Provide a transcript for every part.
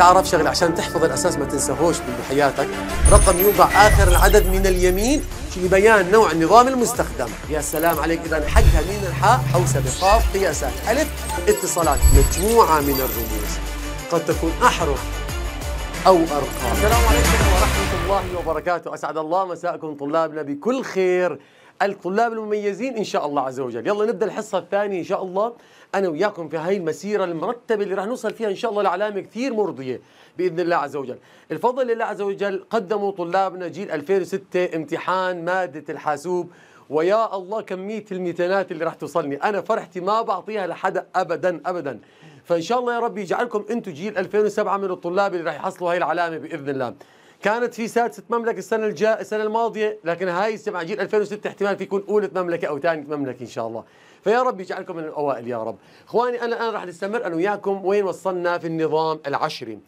تعرف شغله عشان تحفظ الاساس ما تنساهوش بحياتك رقم يوضع اخر العدد من اليمين لبيان نوع النظام المستخدم يا سلام عليك اذا حقها من الحاء حوسبه قاف قياسات الف اتصالات مجموعه من الرموز قد تكون احرف او ارقام السلام عليكم ورحمه الله وبركاته اسعد الله مساءكم طلابنا بكل خير الطلاب المميزين ان شاء الله عز وجل يلا نبدا الحصه الثانيه ان شاء الله انا وياكم في هاي المسيره المرتبه اللي راح نوصل فيها ان شاء الله لعلامه كثير مرضيه باذن الله عز وجل الفضل لله عز وجل قدموا طلابنا جيل 2006 امتحان ماده الحاسوب ويا الله كميه الميتانات اللي راح توصلني انا فرحتي ما بعطيها لحدا ابدا ابدا فان شاء الله يا رب يجعلكم انتم جيل 2007 من الطلاب اللي راح يحصلوا هاي العلامه باذن الله كانت في سادسه مملكه السنه الجا... السنه الماضيه لكن هاي السنه جيل 2006 احتمال في يكون اولى مملكه او ثاني مملكه ان شاء الله فيا رب يجعلكم من الاوائل يا رب اخواني انا الان راح نستمر انا وياكم وين وصلنا في النظام العشري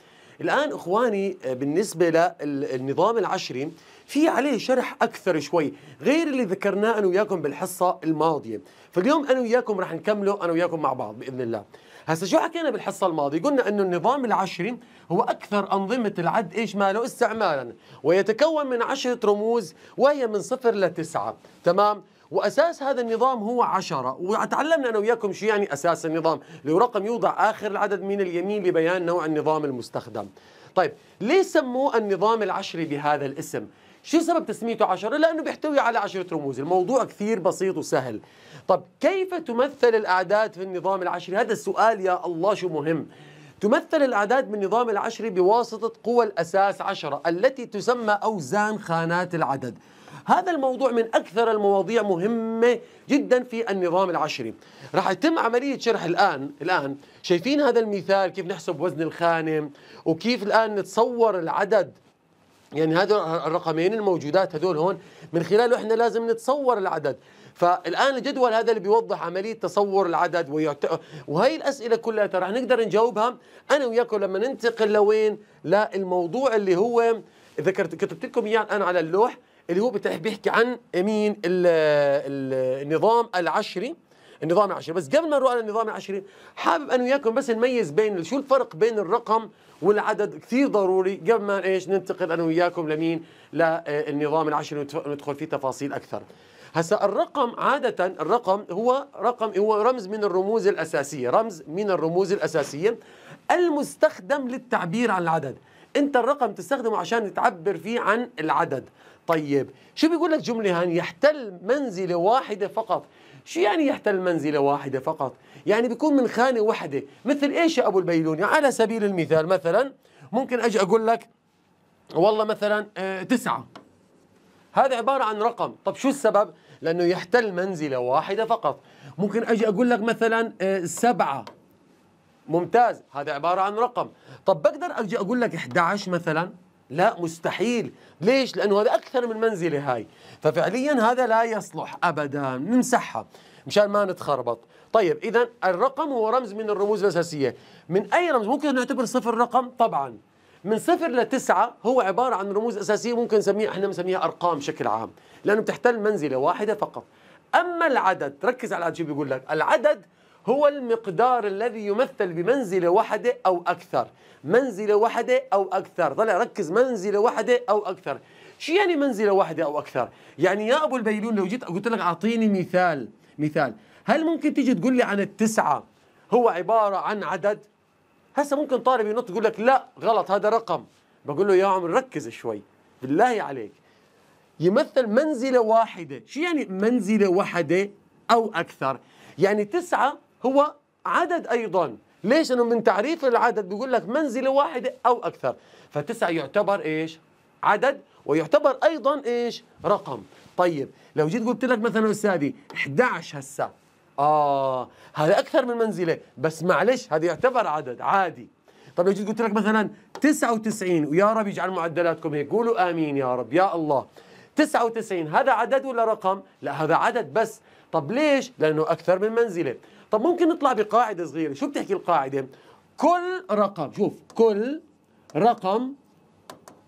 الان اخواني آه، بالنسبه للنظام العشري في عليه شرح اكثر شوي غير اللي ذكرناه انا وياكم بالحصه الماضيه فاليوم انا وياكم راح نكمله انا وياكم مع بعض باذن الله هسا شو حكينا بالحصه الماضيه قلنا انه النظام العشري هو اكثر انظمه العد ايش ماله استعمالا ويتكون من عشره رموز وهي من صفر لتسعه تمام واساس هذا النظام هو عشرة وتعلمنا انا وياكم شو يعني اساس النظام اللي هو رقم يوضع اخر العدد من اليمين لبيان نوع النظام المستخدم طيب ليه سموه النظام العشري بهذا الاسم شو سبب تسميته عشرة؟ لأنه بيحتوي على عشرة رموز الموضوع كثير بسيط وسهل طب كيف تمثل الأعداد في النظام العشري هذا السؤال يا الله شو مهم تمثل الأعداد بالنظام العشري بواسطة قوى الأساس عشرة التي تسمى أوزان خانات العدد هذا الموضوع من أكثر المواضيع مهمة جدا في النظام العشري راح يتم عملية شرح الآن الآن شايفين هذا المثال كيف نحسب وزن الخانة وكيف الآن نتصور العدد يعني هذول الرقمين الموجودات هذول هون من خلاله احنا لازم نتصور العدد فالان الجدول هذا اللي بيوضح عمليه تصور العدد ويعت... وهي الاسئله كلها رح نقدر نجاوبها انا وياكم لما ننتقل لوين للموضوع اللي هو ذكرت كتبت لكم اياه الان على اللوح اللي هو بيحكي عن مين النظام العشري النظام العشري بس قبل ما نروح على النظام العشري حابب انا وياكم بس نميز بين شو الفرق بين الرقم والعدد كثير ضروري قبل ما ايش ننتقل انا وياكم لمين للنظام العشري وندخل فيه تفاصيل اكثر هسا الرقم عادة الرقم هو رقم هو رمز من الرموز الأساسية رمز من الرموز الأساسية المستخدم للتعبير عن العدد انت الرقم تستخدمه عشان تعبر فيه عن العدد طيب شو بيقول لك جملة هان يحتل منزلة واحدة فقط شو يعني يحتل منزلة واحدة فقط يعني بيكون من خانة واحدة مثل ايش يا ابو البيلوني على سبيل المثال مثلا ممكن اجي اقول لك والله مثلا آه تسعة هذا عبارة عن رقم طب شو السبب؟ لأنه يحتل منزلة واحدة فقط ممكن أجي أقول لك مثلا آه، سبعة ممتاز هذا عبارة عن رقم طب بقدر أجي أقول لك 11 مثلا لا مستحيل ليش؟ لأنه هذا أكثر من منزلة هاي ففعليا هذا لا يصلح أبدا نمسحها مشان ما نتخربط طيب إذا الرقم هو رمز من الرموز الأساسية من أي رمز ممكن نعتبر صفر رقم؟ طبعا من صفر لتسعة هو عبارة عن رموز أساسية ممكن نسميها احنا بنسميها أرقام بشكل عام لأنه بتحتل منزلة واحدة فقط أما العدد ركز على شو بيقول لك العدد هو المقدار الذي يمثل بمنزلة واحدة أو أكثر منزلة واحدة أو أكثر طلع ركز منزلة واحدة أو أكثر شو يعني منزلة واحدة أو أكثر يعني يا أبو البيلون لو جيت قلت لك أعطيني مثال مثال هل ممكن تيجي تقول لي عن التسعة هو عبارة عن عدد هسه ممكن طالب ينط يقول لك لا غلط هذا رقم بقول له يا عم ركز شوي بالله عليك يمثل منزلة واحدة شو يعني منزلة واحدة أو أكثر يعني تسعة هو عدد أيضا ليش انه من تعريف العدد بيقول لك منزله واحده او اكثر فتسعه يعتبر ايش عدد ويعتبر ايضا ايش رقم طيب لو جيت قلت لك مثلا استاذي 11 هسه اه هذا اكثر من منزله بس معلش هذا يعتبر عدد عادي طب لو جيت قلت لك مثلا 99 ويا رب يجعل معدلاتكم هيك قولوا امين يا رب يا الله 99 هذا عدد ولا رقم؟ لا هذا عدد بس طب ليش؟ لأنه أكثر من منزلة طب ممكن نطلع بقاعدة صغيرة شو بتحكي القاعدة؟ كل رقم شوف كل رقم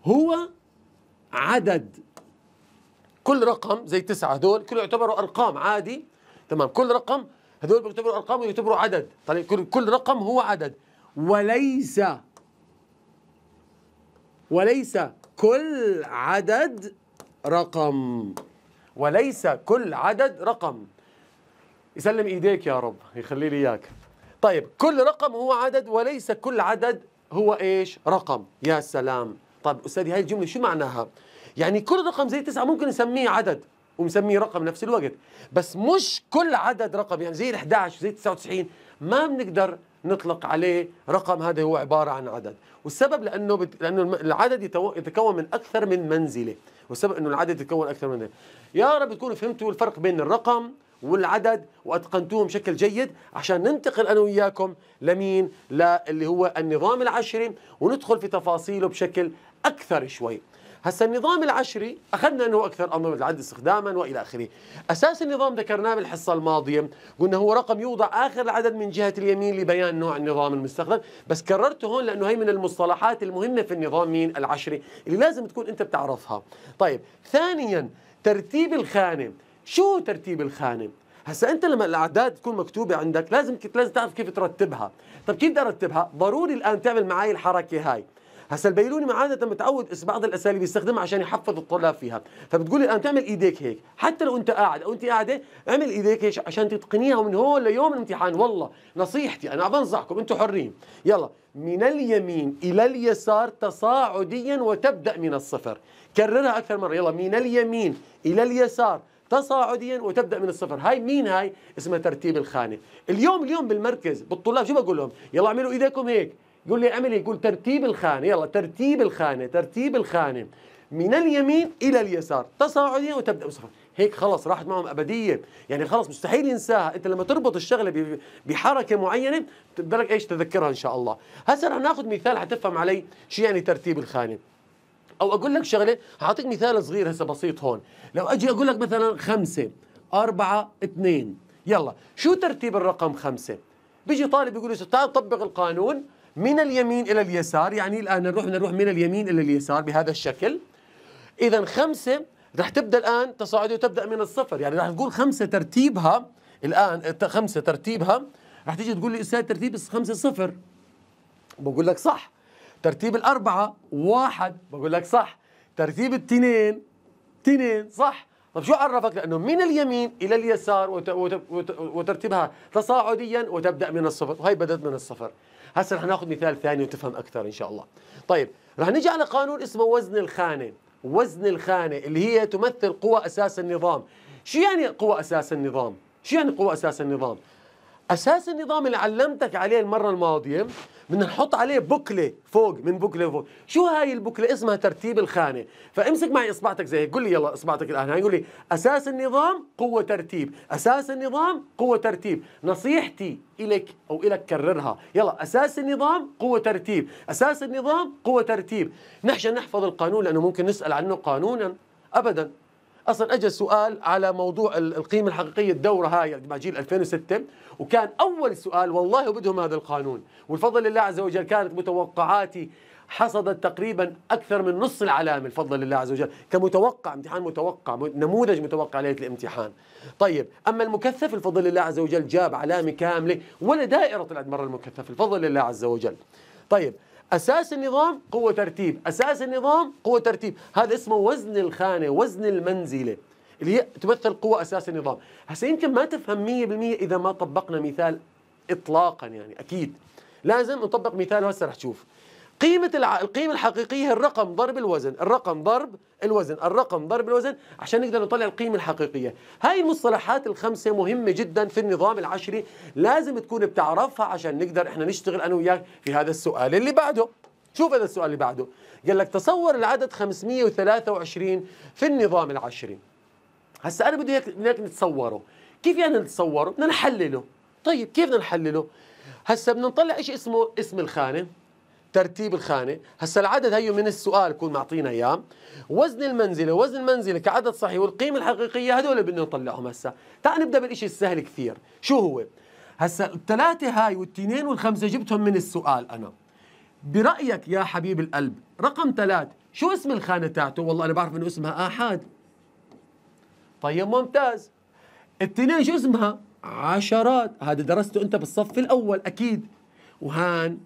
هو عدد كل رقم زي تسعة هذول كله يعتبروا أرقام عادي تمام كل رقم هذول بيعتبروا ارقام ويعتبروا عدد طيب كل, رقم هو عدد وليس وليس كل عدد رقم وليس كل عدد رقم يسلم ايديك يا رب يخلي لي اياك طيب كل رقم هو عدد وليس كل عدد هو ايش رقم يا سلام طيب استاذي هاي الجمله شو معناها يعني كل رقم زي تسعة ممكن نسميه عدد ومسميه رقم نفس الوقت بس مش كل عدد رقم يعني زي ال 11 زي 99 ما بنقدر نطلق عليه رقم هذا هو عبارة عن عدد والسبب لأنه بت... لأنه العدد يتو... يتكون من أكثر من منزلة والسبب أنه العدد يتكون أكثر من منزلة يا رب تكونوا فهمتوا الفرق بين الرقم والعدد واتقنتوه بشكل جيد عشان ننتقل انا وياكم لمين؟ للي هو النظام العشري وندخل في تفاصيله بشكل اكثر شوي. هسا النظام العشري اخذنا انه اكثر امر العد استخداما والى اخره اساس النظام ذكرناه بالحصه الماضيه قلنا هو رقم يوضع اخر العدد من جهه اليمين لبيان نوع النظام المستخدم بس كررته هون لانه هي من المصطلحات المهمه في النظام مين العشري اللي لازم تكون انت بتعرفها طيب ثانيا ترتيب الخانه شو ترتيب الخانه هسا انت لما الاعداد تكون مكتوبه عندك لازم لازم تعرف كيف ترتبها طب كيف بدي ارتبها ضروري الان تعمل معي الحركه هاي هسا البيروني عاده متعود بعض الاساليب يستخدمها عشان يحفظ الطلاب فيها فبتقول الان تعمل ايديك هيك حتى لو انت قاعد او انت قاعده اعمل ايديك هيك عشان تتقنيها من هون ليوم الامتحان والله نصيحتي انا بنصحكم انتم حرين يلا من اليمين الى اليسار تصاعديا وتبدا من الصفر كررها اكثر مره يلا من اليمين الى اليسار تصاعديا وتبدا من الصفر هاي مين هاي اسمها ترتيب الخانه اليوم اليوم بالمركز بالطلاب شو بقول لهم يلا اعملوا ايديكم هيك يقول لي اعمل يقول ترتيب الخانه يلا ترتيب الخانه ترتيب الخانه من اليمين الى اليسار تصاعديا وتبدا بصفر هيك خلص راحت معهم ابديه يعني خلص مستحيل ينساها انت لما تربط الشغله بحركه معينه بدك ايش تذكرها ان شاء الله هسه رح ناخذ مثال حتفهم علي شو يعني ترتيب الخانه او اقول لك شغله حأعطيك مثال صغير هسه بسيط هون لو اجي اقول لك مثلا خمسة أربعة اثنين يلا شو ترتيب الرقم خمسة بيجي طالب يقول لي تعال طبق القانون من اليمين إلى اليسار يعني الآن نروح نروح من اليمين إلى اليسار بهذا الشكل إذا خمسة رح تبدأ الآن تصاعد وتبدأ من الصفر يعني رح تقول خمسة ترتيبها الآن خمسة ترتيبها رح تيجي تقول لي أستاذ ترتيب خمسة صفر بقول لك صح ترتيب الأربعة واحد بقول لك صح ترتيب التنين تنين صح طب شو عرفك لأنه من اليمين إلى اليسار وترتيبها تصاعديا وتبدأ من الصفر وهي بدأت من الصفر هسه رح ناخذ مثال ثاني وتفهم اكثر ان شاء الله طيب رح نجي على قانون اسمه وزن الخانه وزن الخانه اللي هي تمثل قوى اساس النظام شو يعني قوى اساس النظام شو يعني قوى اساس النظام اساس النظام اللي علمتك عليه المره الماضيه بدنا نحط عليه بوكله فوق من بوكله فوق شو هاي البوكله اسمها ترتيب الخانه فامسك معي اصبعتك زي هيك قول لي يلا اصبعتك الان هاي قول لي اساس النظام قوه ترتيب اساس النظام قوه ترتيب نصيحتي الك او الك كررها يلا اساس النظام قوه ترتيب اساس النظام قوه ترتيب نحشى نحفظ القانون لانه ممكن نسال عنه قانونا ابدا اصلا اجى سؤال على موضوع القيمه الحقيقيه الدوره هاي مع جيل 2006 وكان اول سؤال والله وبدهم هذا القانون والفضل لله عز وجل كانت متوقعاتي حصدت تقريبا اكثر من نص العلامه الفضل لله عز وجل كمتوقع امتحان متوقع نموذج متوقع ليله الامتحان طيب اما المكثف الفضل لله عز وجل جاب علامه كامله ولا دائره طلعت مره المكثف الفضل لله عز وجل طيب أساس النظام قوة ترتيب أساس النظام قوة ترتيب هذا اسمه وزن الخانة وزن المنزلة اللي هي تمثل قوة أساس النظام هسه يمكن ما تفهم 100% إذا ما طبقنا مثال إطلاقا يعني أكيد لازم نطبق مثال هسه رح تشوف قيمة الع... القيمة الحقيقية هي الرقم ضرب الوزن الرقم ضرب الوزن الرقم ضرب الوزن عشان نقدر نطلع القيمة الحقيقية هاي المصطلحات الخمسة مهمة جدا في النظام العشري لازم تكون بتعرفها عشان نقدر احنا نشتغل أنا وياك في هذا السؤال اللي بعده شوف هذا السؤال اللي بعده قال لك تصور العدد 523 في النظام العشري هسا أنا بدي إياك نتصوره كيف يعني نتصوره؟ بدنا نحلله طيب كيف بدنا نحلله؟ هسا بدنا نطلع ايش اسمه اسم الخانه ترتيب الخانه هسا العدد هيو من السؤال كون معطينا اياه وزن المنزله وزن المنزله كعدد صحيح والقيمه الحقيقيه هذول بدنا نطلعهم هسا تعال نبدا بالشيء السهل كثير شو هو هسا الثلاثه هاي والتنين والخمسه جبتهم من السؤال انا برايك يا حبيب القلب رقم ثلاث شو اسم الخانه تاعته والله انا بعرف انه اسمها احد طيب ممتاز التنين شو اسمها عشرات هذا درسته انت بالصف الاول اكيد وهان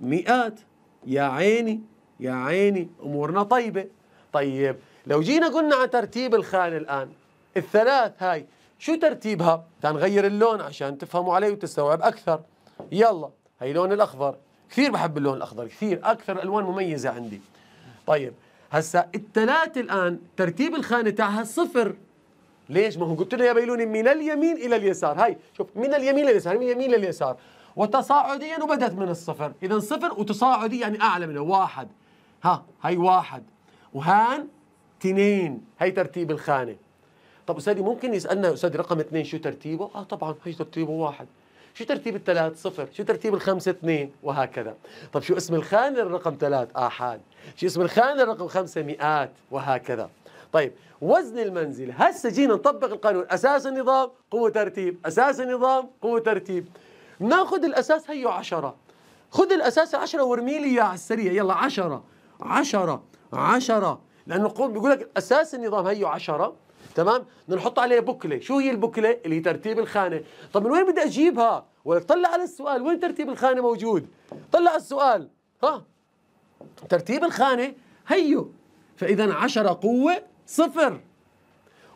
مئات يا عيني يا عيني امورنا طيبه طيب لو جينا قلنا على ترتيب الخانه الان الثلاث هاي شو ترتيبها تنغير اللون عشان تفهموا عليه وتستوعب اكثر يلا هي لون الاخضر كثير بحب اللون الاخضر كثير اكثر الوان مميزه عندي طيب هسا الثلاث الان ترتيب الخانه تاعها صفر ليش ما هو قلت له يا بيلوني من اليمين الى اليسار هاي شوف من اليمين لليسار من اليمين لليسار وتصاعديا وبدأت من الصفر إذا صفر وتصاعدي يعني أعلى منه واحد ها هي واحد وهان اثنين هي ترتيب الخانة طب أستاذي ممكن يسألنا أستاذي رقم اثنين شو ترتيبه؟ آه طبعا هي ترتيبه واحد شو ترتيب الثلاث صفر شو ترتيب الخمسة اثنين وهكذا طب شو اسم الخانة الرقم ثلاث آحاد آه، شو اسم الخانة الرقم خمسة مئات وهكذا طيب وزن المنزل هسه جينا نطبق القانون اساس النظام قوه ترتيب اساس النظام قوه ترتيب ناخذ الاساس هيو عشرة خذ الاساس عشرة وارمي لي اياه على السريع يلا عشرة عشرة عشرة لانه القانون بيقول لك اساس النظام هيو عشرة تمام بدنا نحط عليه بوكله شو هي البوكله اللي هي ترتيب الخانه طب من وين بدي اجيبها ولك طلع على السؤال وين ترتيب الخانه موجود طلع السؤال ها ترتيب الخانه هيو فاذا 10 قوه صفر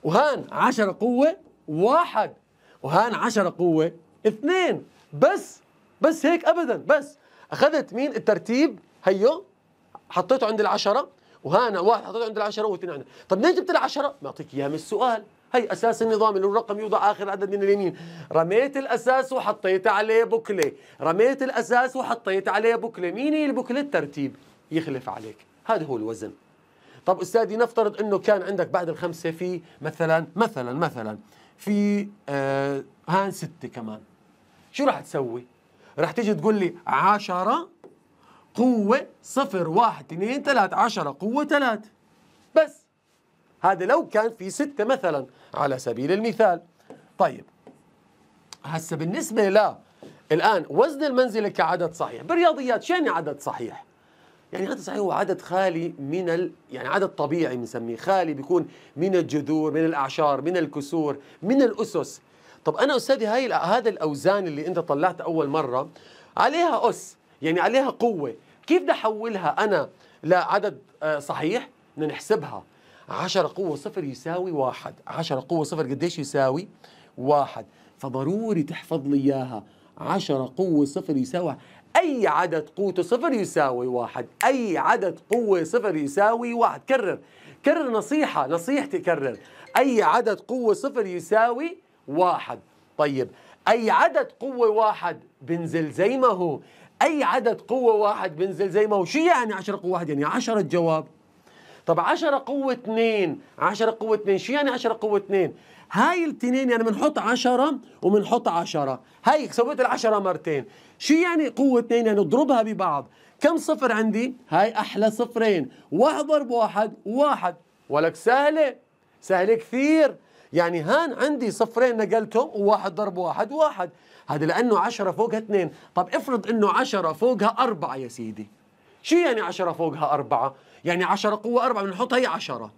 وهان 10 قوه واحد وهان 10 قوه اثنين بس بس هيك ابدا بس اخذت مين الترتيب هيو حطيته عند العشره وهنا واحد حطيته عند العشره واثنين عندنا طب ليش جبت العشره معطيك اياها من السؤال هي اساس النظام اللي الرقم يوضع اخر عدد من اليمين رميت الاساس وحطيت عليه بوكله رميت الاساس وحطيت عليه بوكله مين هي البوكله الترتيب يخلف عليك هذا هو الوزن طب استاذي نفترض انه كان عندك بعد الخمسه في مثلا مثلا مثلا في آه هان سته كمان شو راح تسوي؟ راح تيجي تقول لي 10 قوة 0 1 2 3 10 قوة 3 بس هذا لو كان في 6 مثلا على سبيل المثال طيب هسا بالنسبة ل الآن وزن المنزلة كعدد صحيح بالرياضيات شو يعني عدد صحيح؟ يعني عدد صحيح هو عدد خالي من ال يعني عدد طبيعي بنسميه خالي بيكون من الجذور من الأعشار من الكسور من الأسس طب انا استاذي هاي هذا الاوزان اللي انت طلعت اول مره عليها اس يعني عليها قوه كيف بدي احولها انا لعدد آه، صحيح بدنا نحسبها 10 قوة صفر يساوي واحد 10 قوة صفر قديش يساوي واحد فضروري تحفظ لي إياها 10 قوة صفر يساوي أي عدد قوته صفر يساوي واحد أي عدد قوة صفر يساوي واحد كرر كرر نصيحة نصيحتي كرر أي عدد قوة صفر يساوي واحد طيب أي عدد قوة واحد بنزل زي ما هو أي عدد قوة واحد بنزل زي ما هو شو يعني 10 قوة واحد يعني 10 الجواب طب 10 قوة اثنين 10 قوة اثنين شو يعني 10 قوة اثنين هاي الاثنين يعني بنحط 10 وبنحط 10 هاي سويت العشرة مرتين شو يعني قوة اثنين يعني اضربها ببعض كم صفر عندي هاي أحلى صفرين واحد ضرب واحد واحد ولك سهلة سهلة كثير يعني هان عندي صفرين نقلتهم وواحد ضرب واحد واحد هذا لأنه عشرة فوقها اثنين طب افرض أنه عشرة فوقها أربعة يا سيدي شو يعني عشرة فوقها أربعة؟ يعني عشرة قوة أربعة بنحط هي عشرة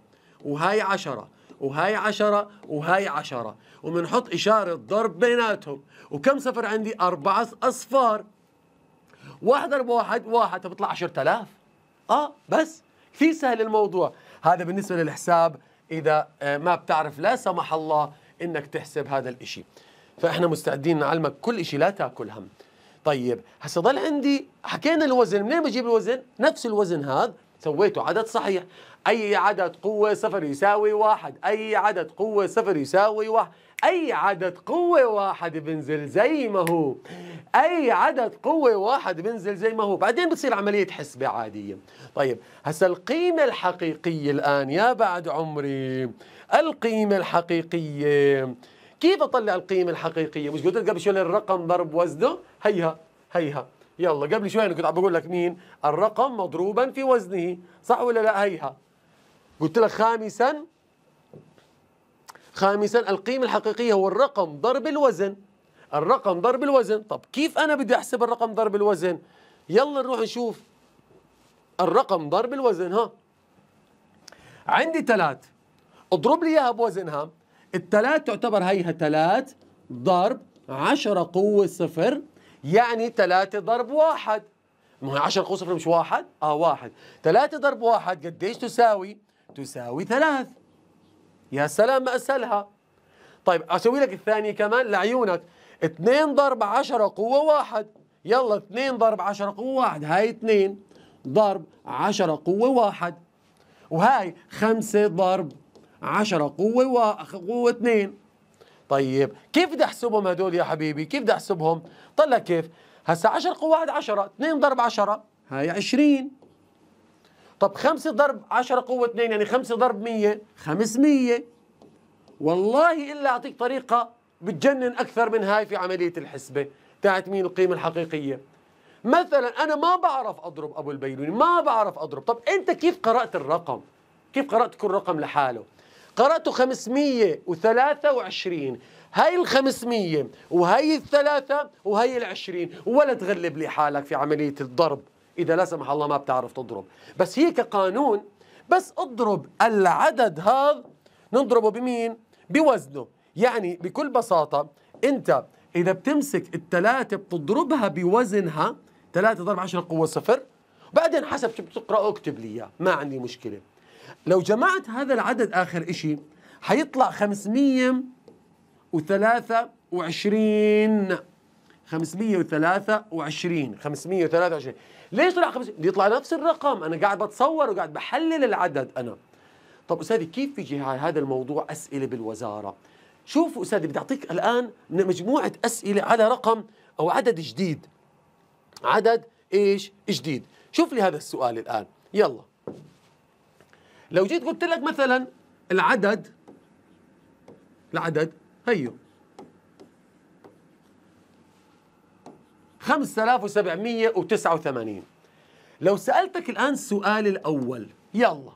وهاي عشرة وهاي عشرة وهاي عشرة وبنحط إشارة ضرب بيناتهم وكم صفر عندي أربعة أصفار واحد ضرب واحد واحد بيطلع 10000 آه بس في سهل الموضوع هذا بالنسبة للحساب اذا آه، ما بتعرف لا سمح الله انك تحسب هذا الشيء فاحنا مستعدين نعلمك كل شيء لا تاكل هم طيب هسه ضل عندي حكينا الوزن منين بجيب الوزن نفس الوزن هذا سويته عدد صحيح أي عدد قوة صفر يساوي واحد أي عدد قوة صفر يساوي واحد أي عدد قوة واحد بنزل زي ما هو أي عدد قوة واحد بنزل زي ما هو بعدين بتصير عملية حسبة عادية طيب هسا القيمة الحقيقية الآن يا بعد عمري القيمة الحقيقية كيف أطلع القيمة الحقيقية مش قلت قبل شوي الرقم ضرب وزنه هيها هيها يلا قبل شوي أنا كنت عم بقول لك مين الرقم مضروبا في وزنه صح ولا لا هيها قلت لك خامسا خامسا القيمة الحقيقية هو الرقم ضرب الوزن الرقم ضرب الوزن طب كيف أنا بدي أحسب الرقم ضرب الوزن يلا نروح نشوف الرقم ضرب الوزن ها عندي ثلاث اضرب لي اياها بوزنها الثلاث تعتبر هيها ثلاث ضرب 10 قوة صفر يعني ثلاثة ضرب واحد ما هي 10 قوة صفر مش واحد اه واحد ثلاثة ضرب واحد قديش تساوي تساوي ثلاث يا سلام ما أسهلها طيب أسوي لك الثانية كمان لعيونك 2 ضرب 10 قوة واحد يلا 2 ضرب 10 قوة واحد هاي 2 ضرب 10 قوة واحد وهاي 5 ضرب 10 قوة و... قوة 2 طيب كيف بدي احسبهم هدول يا حبيبي كيف بدي احسبهم طلع كيف هسا 10 قوة واحد 10 2 ضرب 10 هاي 20 طب 5 ضرب 10 قوة 2 يعني 5 ضرب 100 500 والله إلا أعطيك طريقة بتجنن أكثر من هاي في عملية الحسبة تاعت مين القيمة الحقيقية مثلا أنا ما بعرف أضرب أبو البيلوني ما بعرف أضرب طب أنت كيف قرأت الرقم كيف قرأت كل رقم لحاله قرأته 523 هاي ال 500 وهي ال 3 وهي ال 20 ولا تغلب لي حالك في عملية الضرب إذا لا سمح الله ما بتعرف تضرب بس هي كقانون بس اضرب العدد هذا نضربه بمين بوزنه يعني بكل بساطة أنت إذا بتمسك الثلاثة بتضربها بوزنها 3 ضرب 10 قوة صفر بعدين حسب شو بتقرأه اكتب لي إياه ما عندي مشكلة لو جمعت هذا العدد آخر إشي حيطلع 523 523 523 ليش طلع 500 يطلع نفس الرقم انا قاعد بتصور وقاعد بحلل العدد انا طب استاذي كيف بيجي هذا الموضوع اسئله بالوزاره شوف استاذي بدي اعطيك الان مجموعه اسئله على رقم او عدد جديد عدد ايش جديد شوف لي هذا السؤال الان يلا لو جيت قلت لك مثلا العدد العدد هيو 5789 لو سألتك الآن السؤال الأول يلا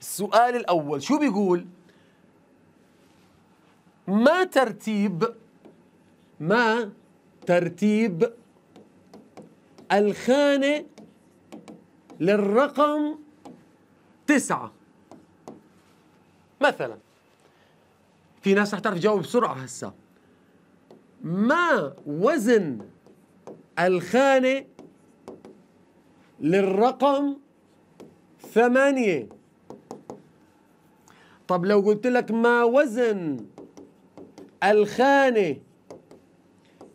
السؤال الأول شو بيقول ما ترتيب ما ترتيب الخانة للرقم تسعة مثلا في ناس رح تعرف تجاوب بسرعة هسا ما وزن الخانة للرقم ثمانية طب لو قلت لك ما وزن الخانة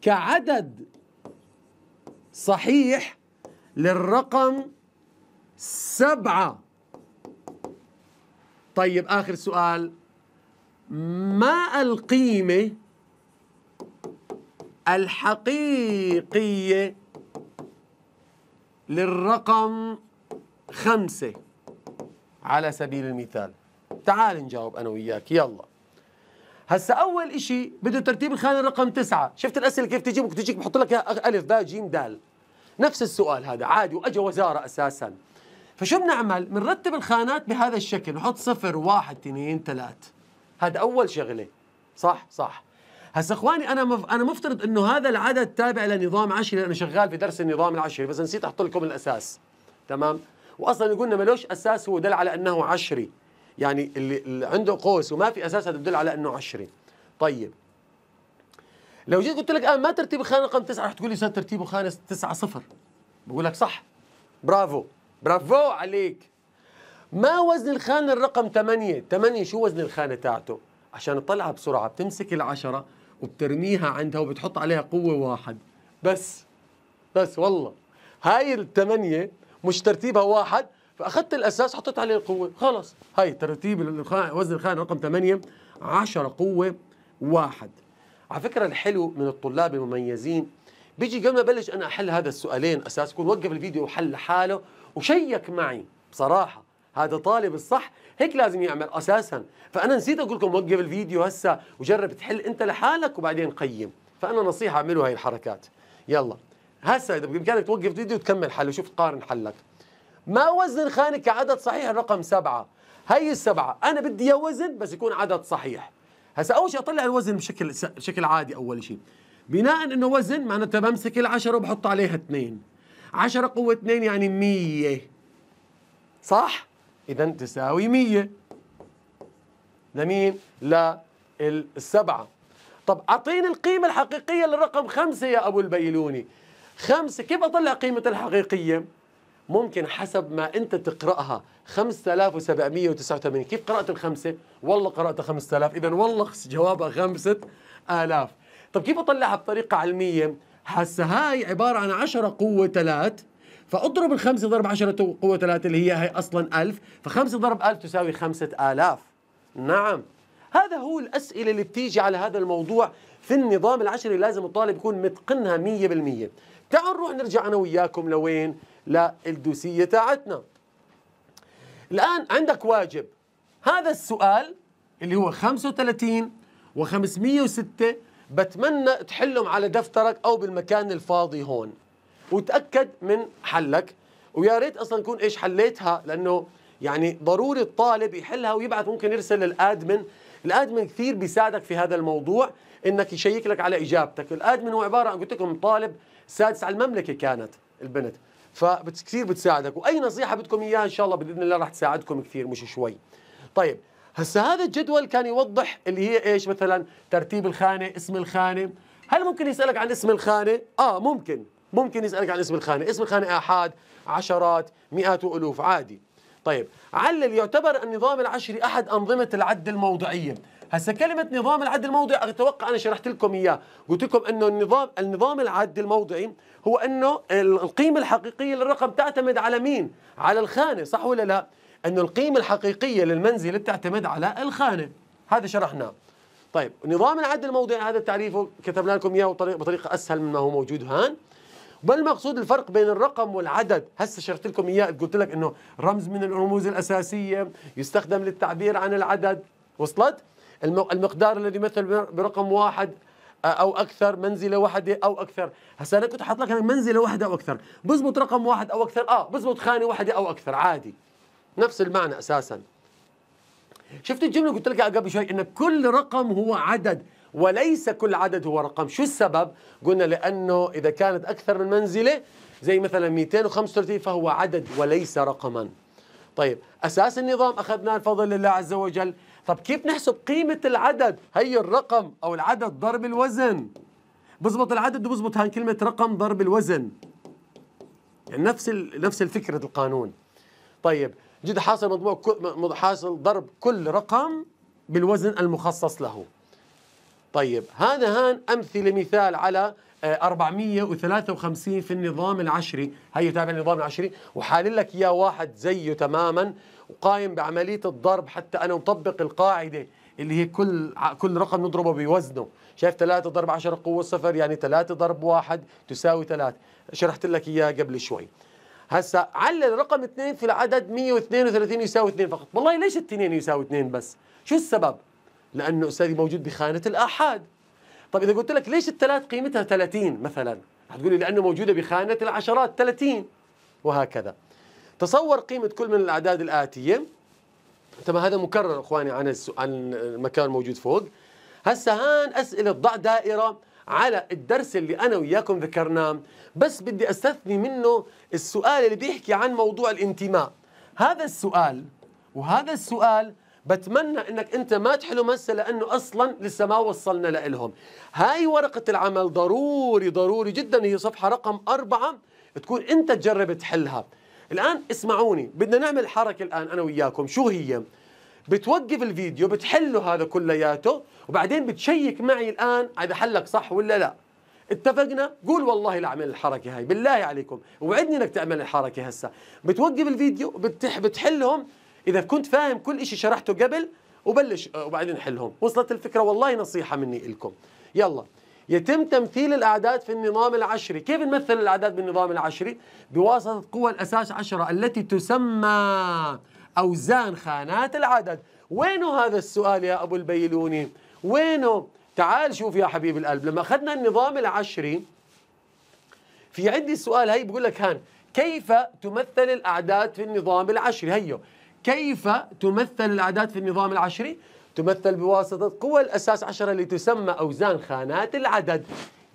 كعدد صحيح للرقم سبعة طيب آخر سؤال ما القيمة الحقيقية للرقم خمسة على سبيل المثال تعال نجاوب أنا وياك يلا هسا أول إشي بده ترتيب الخانة رقم تسعة شفت الأسئلة كيف تجيبك وتجيك بحط لك ألف با جيم دال نفس السؤال هذا عادي وأجا وزارة أساساً فشو بنعمل؟ بنرتب الخانات بهذا الشكل، نحط صفر واحد اثنين ثلاث. هذا أول شغلة. صح صح. هسه اخواني انا مف... انا مفترض انه هذا العدد تابع لنظام عشري انا شغال في درس النظام العشري بس نسيت احط لكم الاساس تمام واصلا قلنا ملوش اساس هو دل على انه عشري يعني اللي, اللي عنده قوس وما في اساس هذا بدل على انه عشري طيب لو جيت قلت لك آه ما ترتيب الخانه رقم تسعه رح تقول لي صار ترتيبه خانه تسعه صفر بقول لك صح برافو برافو عليك ما وزن الخانه الرقم 8 8 شو وزن الخانه تاعته عشان تطلعها بسرعه بتمسك العشره وبترميها عندها وبتحط عليها قوه واحد بس بس والله هاي الثمانيه مش ترتيبها واحد فاخذت الاساس حطيت عليه القوه خلص هاي ترتيب وزن الخانه رقم ثمانية 10 قوه واحد على فكره الحلو من الطلاب المميزين بيجي قبل ما بلش انا احل هذا السؤالين اساس يكون وقف الفيديو وحل حاله وشيك معي بصراحه هذا طالب الصح هيك لازم يعمل اساسا فانا نسيت اقول لكم وقف الفيديو هسا وجرب تحل انت لحالك وبعدين قيم فانا نصيحه اعملوا هاي الحركات يلا هسا اذا بامكانك توقف الفيديو وتكمل حله شوف تقارن حلك ما وزن خانك كعدد صحيح الرقم سبعة هي السبعة أنا بدي وزن بس يكون عدد صحيح هسا أول شيء أطلع الوزن بشكل بشكل عادي أول شيء بناء إنه وزن معناتها بمسك العشرة وبحط عليها اثنين عشرة قوة اثنين يعني 100 صح؟ إذا تساوي 100 لمين؟ للسبعة طب أعطيني القيمة الحقيقية للرقم خمسة يا أبو البيلوني خمسة كيف أطلع قيمة الحقيقية؟ ممكن حسب ما أنت تقرأها 5789 كيف قرأت الخمسة؟ والله قرأتها 5000 إذا والله جوابها 5000 طب كيف أطلعها بطريقة علمية؟ هسه هاي عبارة عن 10 قوة 3 فاضرب الخمسة ضرب 10 قوة 3 اللي هي هي أصلا 1000 فخمسة ضرب 1000 تساوي 5000 نعم هذا هو الأسئلة اللي بتيجي على هذا الموضوع في النظام العشري لازم الطالب يكون متقنها 100% تعالوا نروح نرجع أنا وياكم لوين للدوسية تاعتنا الآن عندك واجب هذا السؤال اللي هو 35 و506 بتمنى تحلهم على دفترك أو بالمكان الفاضي هون وتاكد من حلك ويا ريت اصلا تكون ايش حليتها لانه يعني ضروري الطالب يحلها ويبعث ممكن يرسل للادمن الادمن كثير بيساعدك في هذا الموضوع انك يشيك لك على اجابتك الادمن هو عباره قلت لكم طالب سادس على المملكه كانت البنت فكثير بتساعدك واي نصيحه بدكم اياها ان شاء الله باذن الله راح تساعدكم كثير مش شوي طيب هسه هذا الجدول كان يوضح اللي هي ايش مثلا ترتيب الخانه اسم الخانه هل ممكن يسالك عن اسم الخانه اه ممكن ممكن يسألك عن اسم الخانة اسم الخانة آحاد عشرات مئات وألوف عادي طيب علل يعتبر النظام العشري أحد أنظمة العد الموضعية هسا كلمة نظام العد الموضعي أتوقع أنا شرحت لكم إياه قلت لكم أنه النظام النظام العد الموضعي هو أنه القيمة الحقيقية للرقم تعتمد على مين؟ على الخانة صح ولا لا؟ أنه القيمة الحقيقية للمنزل تعتمد على الخانة هذا شرحناه طيب نظام العد الموضعي هذا تعريفه كتبنا لكم إياه بطريقة أسهل مما هو موجود هان ما المقصود الفرق بين الرقم والعدد هسه شرحت لكم اياه قلت لك انه رمز من الرموز الاساسيه يستخدم للتعبير عن العدد وصلت المقدار الذي يمثل برقم واحد او اكثر منزله واحده او اكثر هسه انا كنت حاط لك منزله واحده او اكثر بزبط رقم واحد او اكثر اه بزبط خانه واحده او اكثر عادي نفس المعنى اساسا شفت الجمله قلت لك قبل شوي ان كل رقم هو عدد وليس كل عدد هو رقم شو السبب قلنا لانه اذا كانت اكثر من منزله زي مثلا 235 فهو عدد وليس رقما طيب اساس النظام اخذناه الفضل لله عز وجل طب كيف نحسب قيمه العدد هي الرقم او العدد ضرب الوزن بزبط العدد وبزبط هان كلمه رقم ضرب الوزن يعني نفس نفس الفكره القانون طيب جد حاصل مضبوط حاصل ضرب كل رقم بالوزن المخصص له طيب هذا هان أمثلة مثال على 453 آه، في النظام العشري هي تابع النظام العشري وحالل لك إياه واحد زيه تماما وقايم بعملية الضرب حتى أنا مطبق القاعدة اللي هي كل كل رقم نضربه بوزنه شايف 3 ضرب 10 قوة صفر يعني 3 ضرب 1 تساوي 3 شرحت لك إياه قبل شوي هسا علل رقم 2 في العدد 132 يساوي 2 فقط والله ليش 2 يساوي 2 بس شو السبب لانه استاذي موجود بخانه الاحاد طب اذا قلت لك ليش الثلاث قيمتها 30 مثلا هتقول لي لانه موجوده بخانه العشرات 30 وهكذا تصور قيمه كل من الاعداد الاتيه تمام طيب هذا مكرر اخواني عن عن المكان الموجود فوق هسه هان اسئله ضع دائره على الدرس اللي انا وياكم ذكرناه بس بدي استثني منه السؤال اللي بيحكي عن موضوع الانتماء هذا السؤال وهذا السؤال بتمنى انك انت ما تحلم هسه لانه اصلا لسه ما وصلنا لهم هاي ورقه العمل ضروري ضروري جدا هي صفحه رقم أربعة تكون انت تجرب تحلها الان اسمعوني بدنا نعمل حركه الان انا وياكم شو هي بتوقف الفيديو بتحله هذا كلياته وبعدين بتشيك معي الان اذا حلك صح ولا لا اتفقنا قول والله لا اعمل الحركه هاي بالله عليكم وعدني انك تعمل الحركه هسه بتوقف الفيديو بتح بتحلهم اذا كنت فاهم كل شيء شرحته قبل وبلش آه، وبعدين حلهم وصلت الفكره والله نصيحه مني لكم يلا يتم تمثيل الأعداد في النظام العشري كيف نمثل الأعداد بالنظام العشري؟ بواسطة قوى الأساس عشرة التي تسمى أوزان خانات العدد وينه هذا السؤال يا أبو البيلوني؟ وينه؟ تعال شوف يا حبيب القلب لما أخذنا النظام العشري في عندي سؤال هي بقول لك هان كيف تمثل الأعداد في النظام العشري هيو كيف تمثل الأعداد في النظام العشري؟ تمثل بواسطة قوى الأساس عشرة اللي تسمى أوزان خانات العدد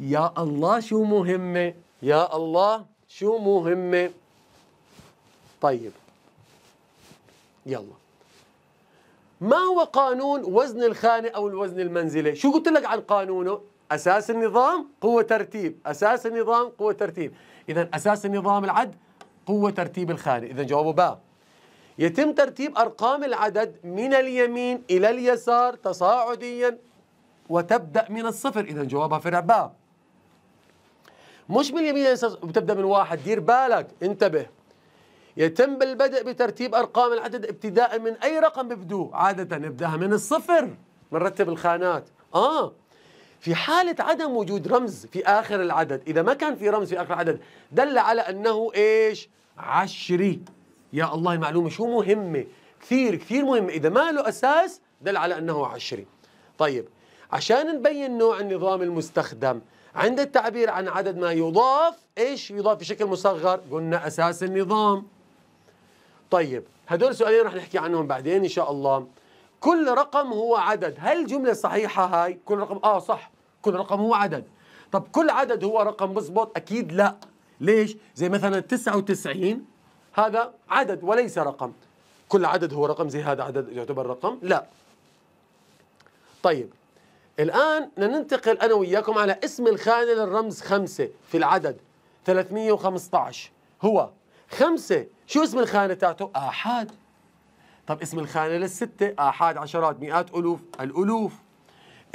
يا الله شو مهمة يا الله شو مهمة طيب يلا ما هو قانون وزن الخانة أو الوزن المنزلي شو قلت لك عن قانونه أساس النظام قوة ترتيب أساس النظام قوة ترتيب إذا أساس النظام العد قوة ترتيب الخانة إذا جوابه باء يتم ترتيب أرقام العدد من اليمين إلى اليسار تصاعديا وتبدأ من الصفر إذا جوابها فرع باء مش من اليمين وتبدأ من واحد دير بالك انتبه يتم بالبدء بترتيب أرقام العدد ابتداء من أي رقم ببدو عادة نبدأها من الصفر بنرتب الخانات آه في حالة عدم وجود رمز في آخر العدد إذا ما كان في رمز في آخر العدد دل على أنه إيش عشري يا الله معلومة شو مهمة كثير كثير مهمة إذا ما له أساس دل على أنه عشري طيب عشان نبين نوع النظام المستخدم عند التعبير عن عدد ما يضاف إيش يضاف بشكل مصغر قلنا أساس النظام طيب هدول سؤالين رح نحكي عنهم بعدين إن شاء الله كل رقم هو عدد هل الجملة صحيحة هاي كل رقم آه صح كل رقم هو عدد طب كل عدد هو رقم بزبط أكيد لا ليش زي مثلا 99 هذا عدد وليس رقم كل عدد هو رقم زي هذا عدد يعتبر رقم لا طيب الآن ننتقل أنا وإياكم على اسم الخانة للرمز خمسة في العدد 315 هو خمسة شو اسم الخانة تاعته؟ آحاد طب اسم الخانة للستة آحاد عشرات مئات ألوف الألوف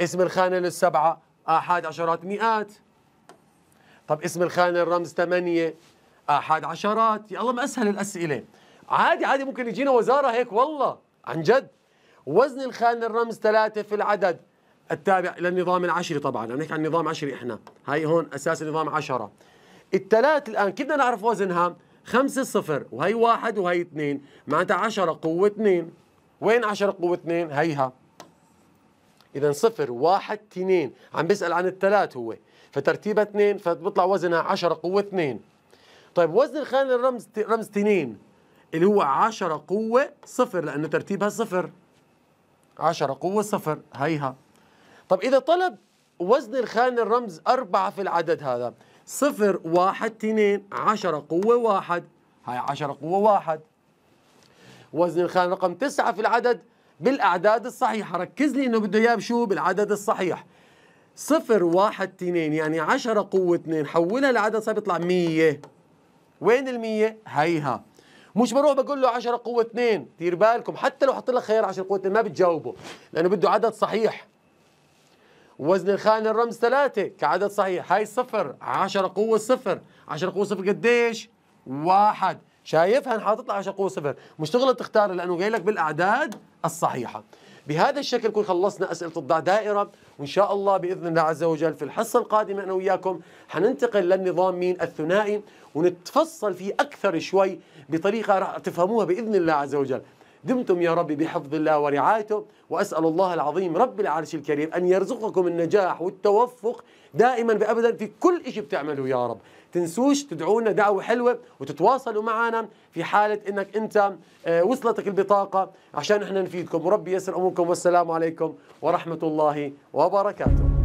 اسم الخانة للسبعة آحاد عشرات مئات طب اسم الخانة الرمز ثمانية احد عشرات يا الله ما اسهل الاسئله عادي عادي ممكن يجينا وزاره هيك والله عن جد وزن الخان الرمز ثلاثة في العدد التابع للنظام العشري طبعا عم نحكي عن نظام عشري احنا هاي هون اساس النظام عشرة الثلاث الان كيف بدنا نعرف وزنها خمسة صفر وهي واحد وهي اثنين معناتها عشرة قوة اثنين وين عشرة قوة اثنين هيها اذا صفر واحد اثنين عم بيسأل عن الثلاث هو فترتيبها اثنين فبطلع وزنها عشرة قوة اثنين طيب وزن الخان الرمز رمز تنين اللي هو 10 قوة صفر لأنه ترتيبها صفر 10 قوة صفر هيها طب إذا طلب وزن الخان الرمز أربعة في العدد هذا صفر واحد تنين عشرة قوة واحد هاي عشرة قوة واحد وزن الخان رقم تسعة في العدد بالأعداد الصحيحة ركز لي إنه بده إياه بشو بالعدد الصحيح صفر واحد تنين يعني عشرة قوة اثنين حولها لعدد صار بيطلع مية وين المية هيها مش بروح بقول له 10 قوة 2 دير بالكم حتى لو حط لك خيار 10 قوة 2 ما بتجاوبه لأنه بده عدد صحيح وزن الخانة الرمز 3 كعدد صحيح هاي صفر 10 قوة صفر 10 قوة صفر قديش؟ واحد شايفها هنحاطط حاطط لها 10 قوه صفر مش تغلط تختار لانه جاي لك بالاعداد الصحيحه بهذا الشكل نكون خلصنا أسئلة الضع دائرة وإن شاء الله بإذن الله عز وجل في الحصة القادمة أنا وياكم حننتقل للنظام مين الثنائي ونتفصل فيه أكثر شوي بطريقة راح تفهموها بإذن الله عز وجل دمتم يا ربي بحفظ الله ورعايته وأسأل الله العظيم رب العرش الكريم أن يرزقكم النجاح والتوفق دائما بأبدا في كل شيء بتعمله يا رب تنسوش تدعونا دعوة حلوة وتتواصلوا معنا في حالة أنك أنت آه، وصلتك البطاقة عشان إحنا نفيدكم وربي يسر أموركم والسلام عليكم ورحمة الله وبركاته